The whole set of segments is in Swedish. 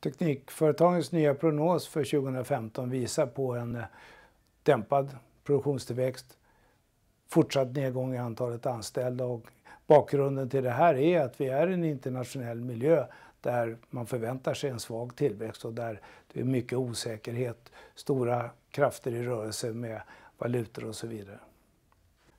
Teknikföretagens nya prognos för 2015 visar på en eh, dämpad produktionstillväxt, fortsatt nedgång i antalet anställda och bakgrunden till det här är att vi är i en internationell miljö där man förväntar sig en svag tillväxt och där det är mycket osäkerhet, stora krafter i rörelse med valutor och så vidare.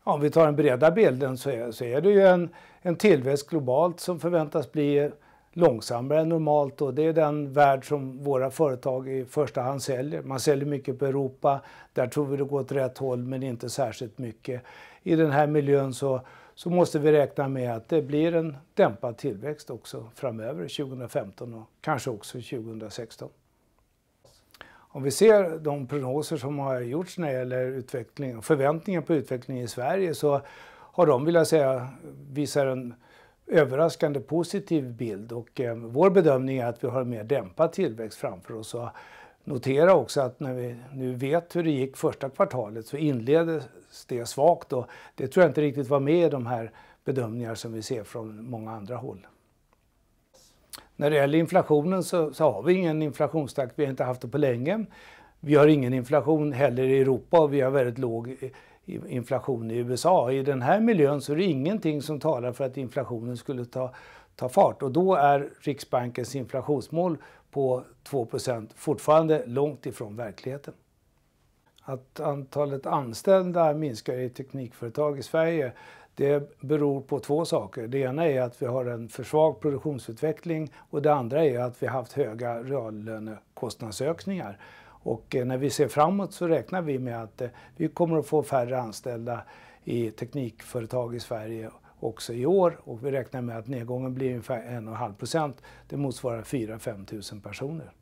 Om vi tar den breda bilden så är, så är det ju en, en tillväxt globalt som förväntas bli långsammare än normalt och det är den värld som våra företag i första hand säljer. Man säljer mycket på Europa, där tror vi det går åt rätt håll men inte särskilt mycket. I den här miljön så, så måste vi räkna med att det blir en dämpad tillväxt också framöver 2015 och kanske också 2016. Om vi ser de prognoser som har gjorts när det gäller utveckling och förväntningar på utvecklingen i Sverige så har de, vill jag säga, visar en överraskande positiv bild och eh, vår bedömning är att vi har en mer dämpad tillväxt framför oss. Och notera också att när vi nu vet hur det gick första kvartalet så inleddes det svagt och det tror jag inte riktigt var med i de här bedömningar som vi ser från många andra håll. När det gäller inflationen så, så har vi ingen inflationstakt, vi har inte haft det på länge. Vi har ingen inflation heller i Europa och vi har väldigt låg inflation i USA. I den här miljön så är det ingenting som talar för att inflationen skulle ta, ta fart och då är Riksbankens inflationsmål på 2 fortfarande långt ifrån verkligheten. Att antalet anställda minskar i teknikföretag i Sverige det beror på två saker. Det ena är att vi har en för svag produktionsutveckling och det andra är att vi haft höga reallönekostnadsökningar. Och eh, när vi ser framåt så räknar vi med att eh, vi kommer att få färre anställda i teknikföretag i Sverige också i år och vi räknar med att nedgången blir ungefär 1,5 procent. Det motsvarar 4 5 000 personer.